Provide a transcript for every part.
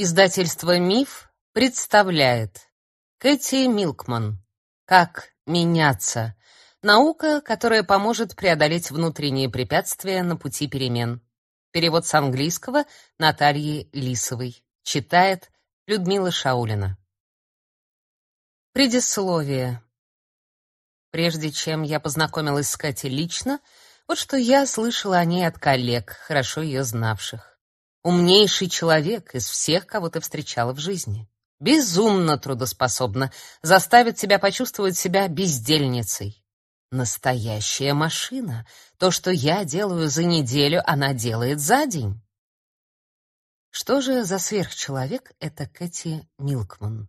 Издательство «Миф» представляет Кэти Милкман «Как меняться» Наука, которая поможет преодолеть внутренние препятствия на пути перемен. Перевод с английского Натальи Лисовой. Читает Людмила Шаулина. Предисловие. Прежде чем я познакомилась с Катей лично, вот что я слышала о ней от коллег, хорошо ее знавших умнейший человек из всех, кого ты встречала в жизни. Безумно трудоспособна, заставит тебя почувствовать себя бездельницей. Настоящая машина. То, что я делаю за неделю, она делает за день. Что же за сверхчеловек это Кэти Милкман?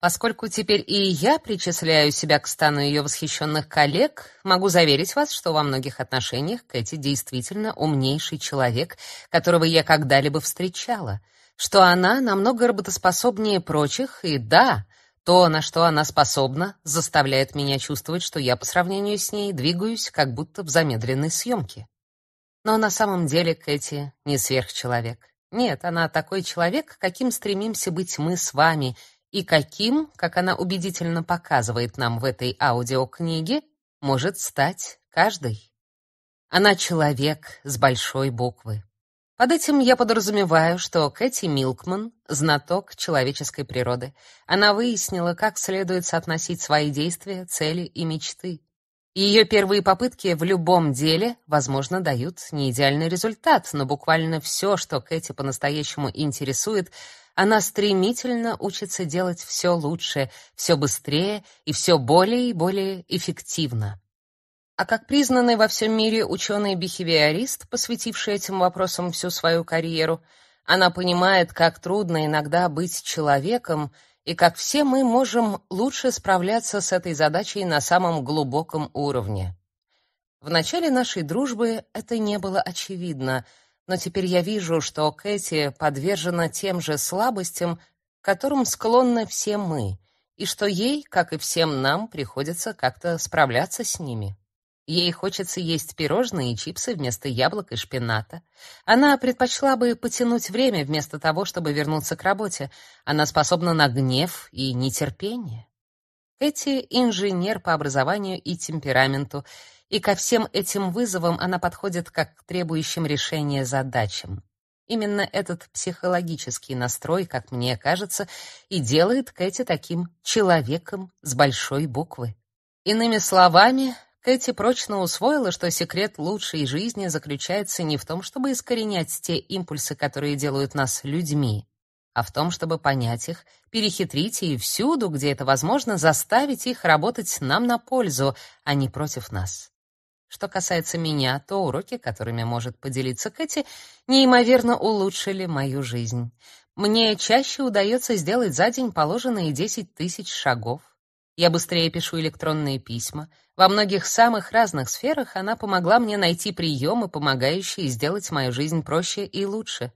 Поскольку теперь и я причисляю себя к стану ее восхищенных коллег, могу заверить вас, что во многих отношениях Кэти действительно умнейший человек, которого я когда-либо встречала, что она намного работоспособнее прочих, и да, то, на что она способна, заставляет меня чувствовать, что я по сравнению с ней двигаюсь как будто в замедленной съемке. Но на самом деле Кэти не сверхчеловек. Нет, она такой человек, каким стремимся быть мы с вами — и каким, как она убедительно показывает нам в этой аудиокниге, может стать каждый. Она человек с большой буквы. Под этим я подразумеваю, что Кэти Милкман — знаток человеческой природы. Она выяснила, как следует соотносить свои действия, цели и мечты. Ее первые попытки в любом деле, возможно, дают неидеальный результат, но буквально все, что Кэти по-настоящему интересует — она стремительно учится делать все лучше, все быстрее и все более и более эффективно. А как признанный во всем мире ученый-бихевиорист, посвятивший этим вопросам всю свою карьеру, она понимает, как трудно иногда быть человеком и как все мы можем лучше справляться с этой задачей на самом глубоком уровне. В начале нашей дружбы это не было очевидно — но теперь я вижу, что Кэти подвержена тем же слабостям, которым склонны все мы, и что ей, как и всем нам, приходится как-то справляться с ними. Ей хочется есть пирожные и чипсы вместо яблок и шпината. Она предпочла бы потянуть время вместо того, чтобы вернуться к работе. Она способна на гнев и нетерпение. Кэти — инженер по образованию и темпераменту — и ко всем этим вызовам она подходит как к требующим решения задачам. Именно этот психологический настрой, как мне кажется, и делает Кэти таким человеком с большой буквы. Иными словами, Кэти прочно усвоила, что секрет лучшей жизни заключается не в том, чтобы искоренять те импульсы, которые делают нас людьми, а в том, чтобы понять их, перехитрить и всюду, где это возможно, заставить их работать нам на пользу, а не против нас. Что касается меня, то уроки, которыми может поделиться Кэти, неимоверно улучшили мою жизнь. Мне чаще удается сделать за день положенные 10 тысяч шагов. Я быстрее пишу электронные письма. Во многих самых разных сферах она помогла мне найти приемы, помогающие сделать мою жизнь проще и лучше.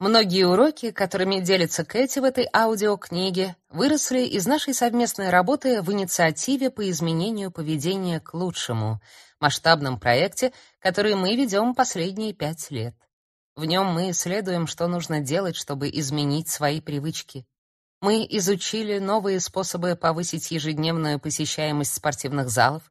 Многие уроки, которыми делится Кэти в этой аудиокниге, выросли из нашей совместной работы в инициативе по изменению поведения к лучшему, масштабном проекте, который мы ведем последние пять лет. В нем мы исследуем, что нужно делать, чтобы изменить свои привычки. Мы изучили новые способы повысить ежедневную посещаемость спортивных залов,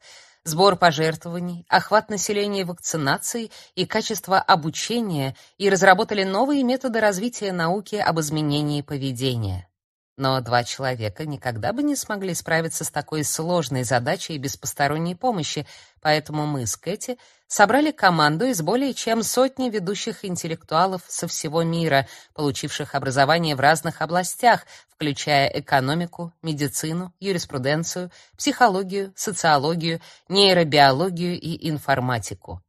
сбор пожертвований, охват населения вакцинацией и качество обучения и разработали новые методы развития науки об изменении поведения. Но два человека никогда бы не смогли справиться с такой сложной задачей без посторонней помощи, поэтому мы с Кэти собрали команду из более чем сотни ведущих интеллектуалов со всего мира, получивших образование в разных областях, включая экономику, медицину, юриспруденцию, психологию, социологию, нейробиологию и информатику.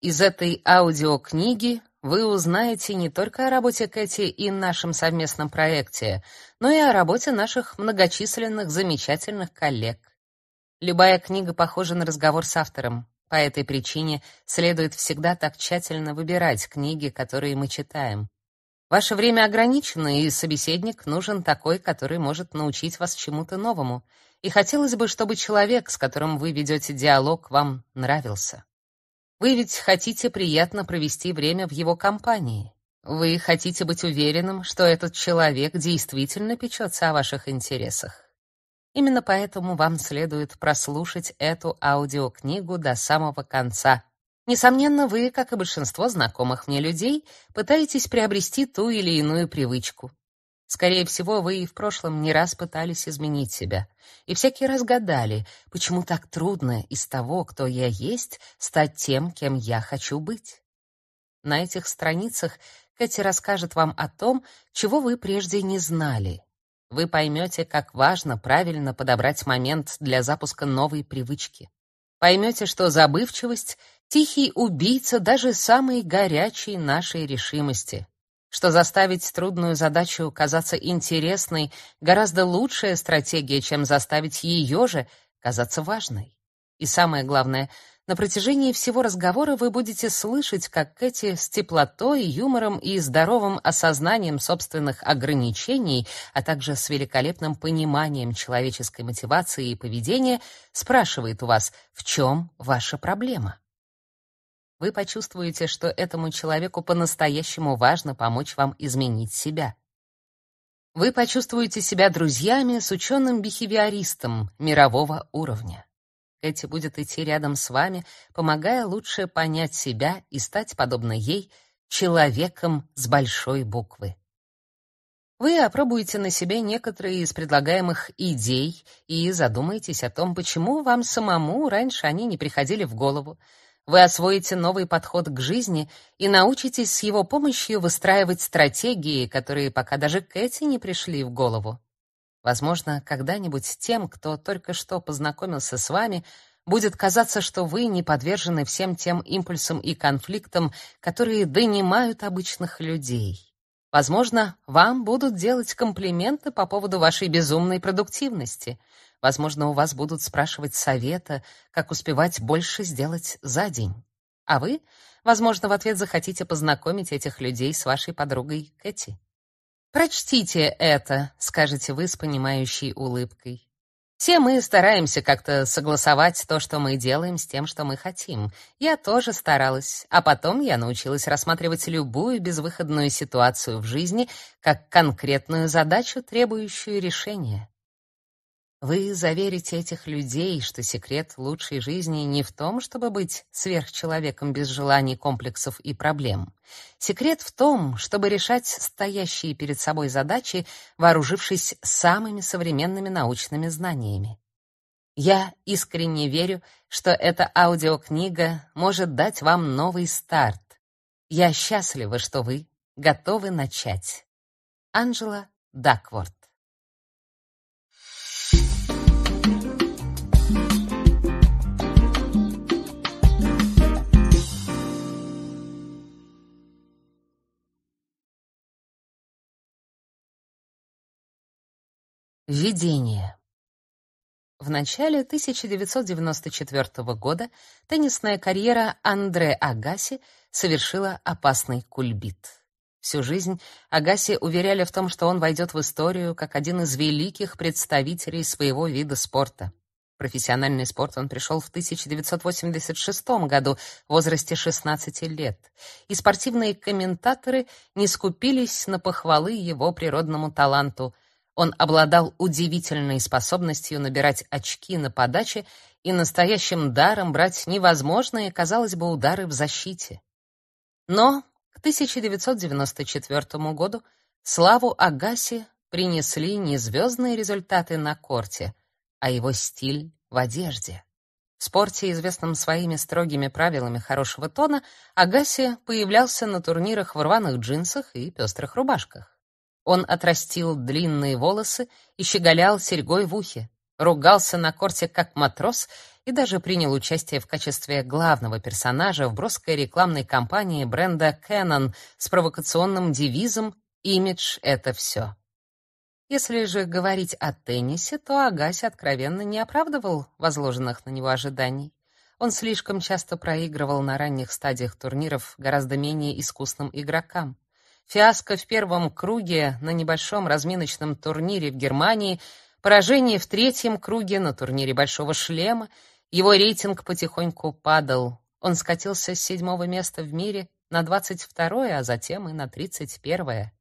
Из этой аудиокниги вы узнаете не только о работе Кэти и нашем совместном проекте, но и о работе наших многочисленных замечательных коллег. Любая книга похожа на разговор с автором. По этой причине следует всегда так тщательно выбирать книги, которые мы читаем. Ваше время ограничено, и собеседник нужен такой, который может научить вас чему-то новому. И хотелось бы, чтобы человек, с которым вы ведете диалог, вам нравился. Вы ведь хотите приятно провести время в его компании. Вы хотите быть уверенным, что этот человек действительно печется о ваших интересах. Именно поэтому вам следует прослушать эту аудиокнигу до самого конца. Несомненно, вы, как и большинство знакомых мне людей, пытаетесь приобрести ту или иную привычку. Скорее всего, вы и в прошлом не раз пытались изменить себя. И всякий раз гадали, почему так трудно из того, кто я есть, стать тем, кем я хочу быть. На этих страницах Кэти расскажет вам о том, чего вы прежде не знали. Вы поймете, как важно правильно подобрать момент для запуска новой привычки. Поймете, что забывчивость — тихий убийца даже самой горячей нашей решимости — что заставить трудную задачу казаться интересной гораздо лучшая стратегия, чем заставить ее же казаться важной. И самое главное, на протяжении всего разговора вы будете слышать, как Кэти с теплотой, юмором и здоровым осознанием собственных ограничений, а также с великолепным пониманием человеческой мотивации и поведения спрашивает у вас, в чем ваша проблема вы почувствуете, что этому человеку по-настоящему важно помочь вам изменить себя. Вы почувствуете себя друзьями с ученым-бихевиористом мирового уровня. Эти будет идти рядом с вами, помогая лучше понять себя и стать, подобно ей, человеком с большой буквы. Вы опробуете на себе некоторые из предлагаемых идей и задумаетесь о том, почему вам самому раньше они не приходили в голову, вы освоите новый подход к жизни и научитесь с его помощью выстраивать стратегии, которые пока даже Кэти не пришли в голову. Возможно, когда-нибудь тем, кто только что познакомился с вами, будет казаться, что вы не подвержены всем тем импульсам и конфликтам, которые донимают обычных людей. Возможно, вам будут делать комплименты по поводу вашей безумной продуктивности. Возможно, у вас будут спрашивать совета, как успевать больше сделать за день. А вы, возможно, в ответ захотите познакомить этих людей с вашей подругой Кэти. «Прочтите это», — скажете вы с понимающей улыбкой. Все мы стараемся как-то согласовать то, что мы делаем, с тем, что мы хотим. Я тоже старалась, а потом я научилась рассматривать любую безвыходную ситуацию в жизни как конкретную задачу, требующую решения. Вы заверите этих людей, что секрет лучшей жизни не в том, чтобы быть сверхчеловеком без желаний, комплексов и проблем. Секрет в том, чтобы решать стоящие перед собой задачи, вооружившись самыми современными научными знаниями. Я искренне верю, что эта аудиокнига может дать вам новый старт. Я счастлива, что вы готовы начать. Анжела Дакворт Введение. В начале 1994 года теннисная карьера Андре Агаси совершила опасный кульбит. Всю жизнь Агаси уверяли в том, что он войдет в историю как один из великих представителей своего вида спорта. профессиональный спорт он пришел в 1986 году, в возрасте 16 лет, и спортивные комментаторы не скупились на похвалы его природному таланту — он обладал удивительной способностью набирать очки на подаче и настоящим даром брать невозможные, казалось бы, удары в защите. Но к 1994 году славу Агаси принесли не звездные результаты на корте, а его стиль в одежде. В спорте, известном своими строгими правилами хорошего тона, Агаси появлялся на турнирах в рваных джинсах и пестрых рубашках. Он отрастил длинные волосы и щеголял серьгой в ухе, ругался на корте как матрос и даже принял участие в качестве главного персонажа в броской рекламной кампании бренда Canon с провокационным девизом «Имидж — это все». Если же говорить о теннисе, то Агаси откровенно не оправдывал возложенных на него ожиданий. Он слишком часто проигрывал на ранних стадиях турниров гораздо менее искусным игрокам. Фиаско в первом круге на небольшом разминочном турнире в Германии, поражение в третьем круге на турнире Большого шлема, его рейтинг потихоньку падал. Он скатился с седьмого места в мире на 22-е, а затем и на 31-е.